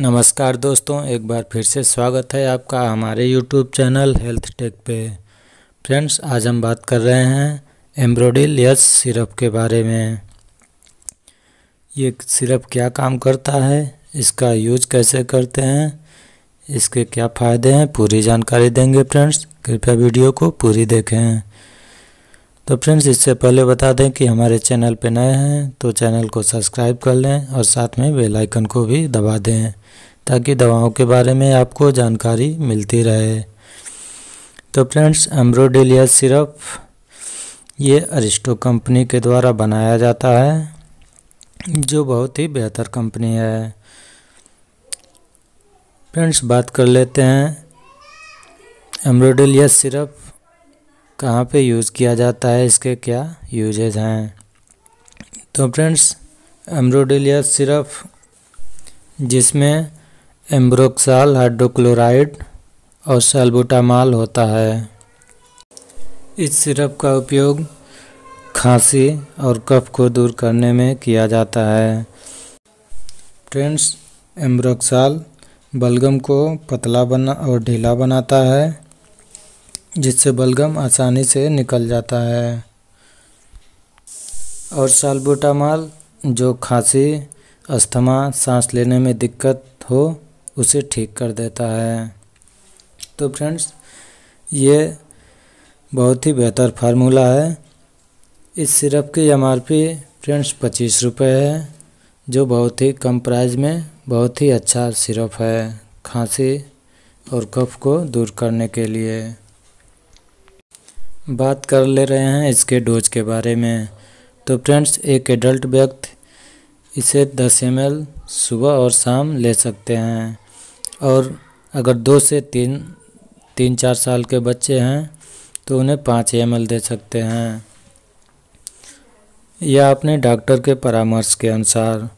नमस्कार दोस्तों एक बार फिर से स्वागत है आपका हमारे YouTube चैनल हेल्थ टेक पे फ्रेंड्स आज हम बात कर रहे हैं एम्ब्रोडिल यस सिरप के बारे में ये सिरप क्या काम करता है इसका यूज कैसे करते हैं इसके क्या फ़ायदे हैं पूरी जानकारी देंगे फ्रेंड्स कृपया वीडियो को पूरी देखें तो फ्रेंड्स इससे पहले बता दें कि हमारे चैनल पर नए हैं तो चैनल को सब्सक्राइब कर लें और साथ में बेल आइकन को भी दबा दें ताकि दवाओं के बारे में आपको जानकारी मिलती रहे तो फ्रेंड्स एम्ब्रोडेलिया सिरप ये अरिस्टो कंपनी के द्वारा बनाया जाता है जो बहुत ही बेहतर कंपनी है फ्रेंड्स बात कर लेते हैं एम्ब्रोडेलिया सिरप कहाँ पे यूज़ किया जाता है इसके क्या यूजेज हैं तो फ्रेंड्स एम्ब्रोडिलिया सिरप जिसमें एम्ब्रोक्साल हाइड्रोक्लोराइड और सल्बुटामाल होता है इस सिरप का उपयोग खांसी और कफ को दूर करने में किया जाता है फ्रेंड्स एम्ब्रोक्साल बलगम को पतला बना और ढीला बनाता है जिससे बलगम आसानी से निकल जाता है और सालबुटामाल जो खांसी अस्थमा सांस लेने में दिक्कत हो उसे ठीक कर देता है तो फ्रेंड्स ये बहुत ही बेहतर फार्मूला है इस सिरप की एम फ्रेंड्स पच्चीस रुपये है जो बहुत ही कम प्राइस में बहुत ही अच्छा सिरप है खांसी और कफ को दूर करने के लिए बात कर ले रहे हैं इसके डोज के बारे में तो फ्रेंड्स एक एडल्ट व्यक्ति इसे 10 एम सुबह और शाम ले सकते हैं और अगर दो से तीन तीन चार साल के बच्चे हैं तो उन्हें पाँच एम दे सकते हैं या अपने डॉक्टर के परामर्श के अनुसार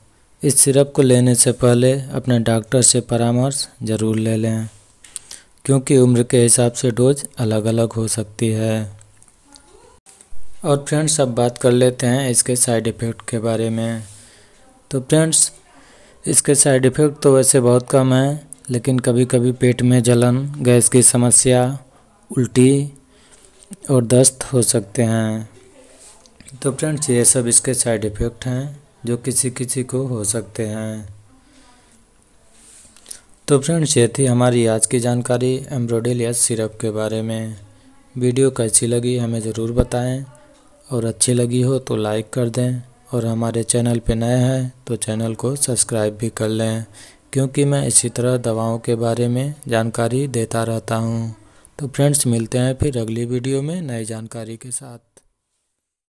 इस सिरप को लेने से पहले अपने डॉक्टर से परामर्श ज़रूर ले लें क्योंकि उम्र के हिसाब से डोज अलग अलग हो सकती है और फ्रेंड्स अब बात कर लेते हैं इसके साइड इफ़ेक्ट के बारे में तो फ्रेंड्स इसके साइड इफ़ेक्ट तो वैसे बहुत कम है लेकिन कभी कभी पेट में जलन गैस की समस्या उल्टी और दस्त हो सकते हैं तो फ्रेंड्स ये सब इसके साइड इफ़ेक्ट हैं जो किसी किसी को हो सकते हैं तो फ्रेंड्स ये थी हमारी आज की जानकारी एम्ब्रोडिल या सिरप के बारे में वीडियो कैसी लगी हमें ज़रूर बताएं और अच्छी लगी हो तो लाइक कर दें और हमारे चैनल पर नए हैं तो चैनल को सब्सक्राइब भी कर लें क्योंकि मैं इसी तरह दवाओं के बारे में जानकारी देता रहता हूँ तो फ्रेंड्स मिलते हैं फिर अगली वीडियो में नई जानकारी के साथ